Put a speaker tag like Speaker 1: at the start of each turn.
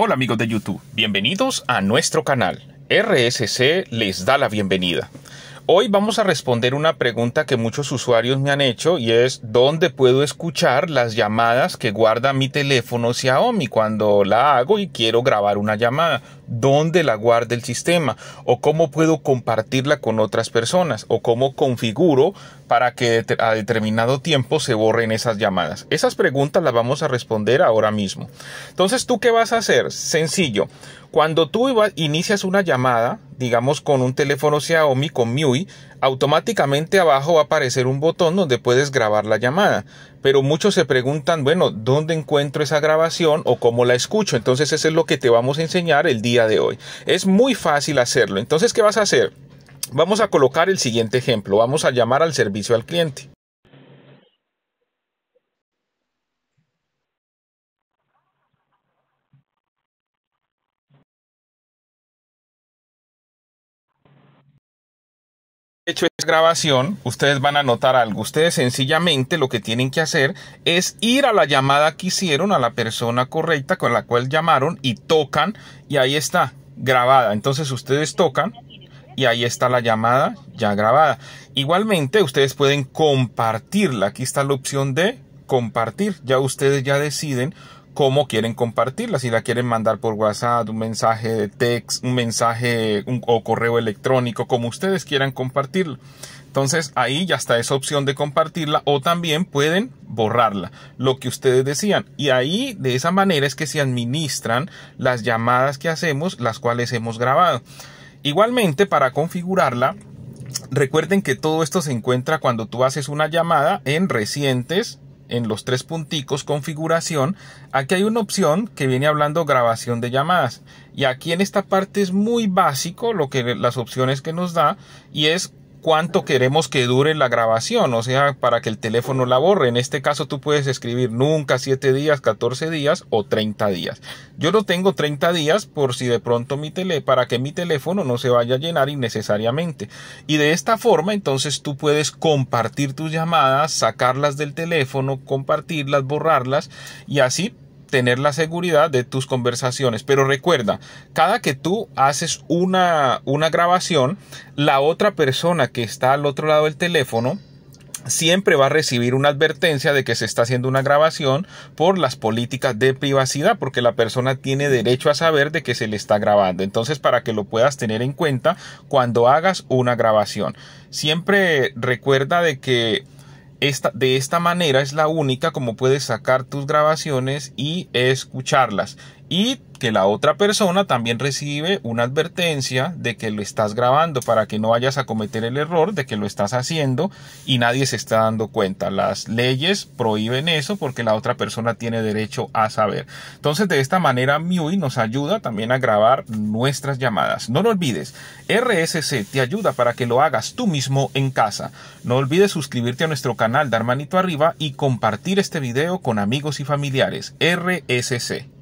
Speaker 1: Hola amigos de YouTube, bienvenidos a nuestro canal. RSC les da la bienvenida. Hoy vamos a responder una pregunta que muchos usuarios me han hecho y es ¿dónde puedo escuchar las llamadas que guarda mi teléfono Xiaomi cuando la hago y quiero grabar una llamada? dónde la guarda el sistema o cómo puedo compartirla con otras personas o cómo configuro para que a determinado tiempo se borren esas llamadas. Esas preguntas las vamos a responder ahora mismo. Entonces, ¿tú qué vas a hacer? Sencillo. Cuando tú inicias una llamada, digamos con un teléfono Xiaomi con MIUI, automáticamente abajo va a aparecer un botón donde puedes grabar la llamada. Pero muchos se preguntan, bueno, ¿dónde encuentro esa grabación o cómo la escucho? Entonces, eso es lo que te vamos a enseñar el día de hoy. Es muy fácil hacerlo. Entonces, ¿qué vas a hacer? Vamos a colocar el siguiente ejemplo. Vamos a llamar al servicio al cliente. hecho es grabación, ustedes van a notar algo. Ustedes sencillamente lo que tienen que hacer es ir a la llamada que hicieron a la persona correcta con la cual llamaron y tocan y ahí está grabada. Entonces ustedes tocan y ahí está la llamada ya grabada. Igualmente ustedes pueden compartirla. Aquí está la opción de compartir. Ya ustedes ya deciden cómo quieren compartirla, si la quieren mandar por WhatsApp, un mensaje de text, un mensaje o correo electrónico, como ustedes quieran compartirla. Entonces ahí ya está esa opción de compartirla o también pueden borrarla, lo que ustedes decían. Y ahí de esa manera es que se administran las llamadas que hacemos, las cuales hemos grabado. Igualmente para configurarla, recuerden que todo esto se encuentra cuando tú haces una llamada en recientes, en los tres punticos configuración, aquí hay una opción que viene hablando grabación de llamadas. Y aquí en esta parte es muy básico lo que las opciones que nos da y es cuánto queremos que dure la grabación, o sea, para que el teléfono la borre. En este caso tú puedes escribir nunca 7 días, 14 días o 30 días. Yo lo tengo 30 días por si de pronto mi tele, para que mi teléfono no se vaya a llenar innecesariamente. Y de esta forma entonces tú puedes compartir tus llamadas, sacarlas del teléfono, compartirlas, borrarlas y así tener la seguridad de tus conversaciones. Pero recuerda, cada que tú haces una, una grabación, la otra persona que está al otro lado del teléfono siempre va a recibir una advertencia de que se está haciendo una grabación por las políticas de privacidad, porque la persona tiene derecho a saber de que se le está grabando. Entonces, para que lo puedas tener en cuenta cuando hagas una grabación. Siempre recuerda de que esta, de esta manera es la única como puedes sacar tus grabaciones y escucharlas y que la otra persona también recibe una advertencia de que lo estás grabando para que no vayas a cometer el error de que lo estás haciendo y nadie se está dando cuenta. Las leyes prohíben eso porque la otra persona tiene derecho a saber. Entonces de esta manera MUI nos ayuda también a grabar nuestras llamadas. No lo olvides, RSC te ayuda para que lo hagas tú mismo en casa. No olvides suscribirte a nuestro canal, dar manito arriba y compartir este video con amigos y familiares. RSC.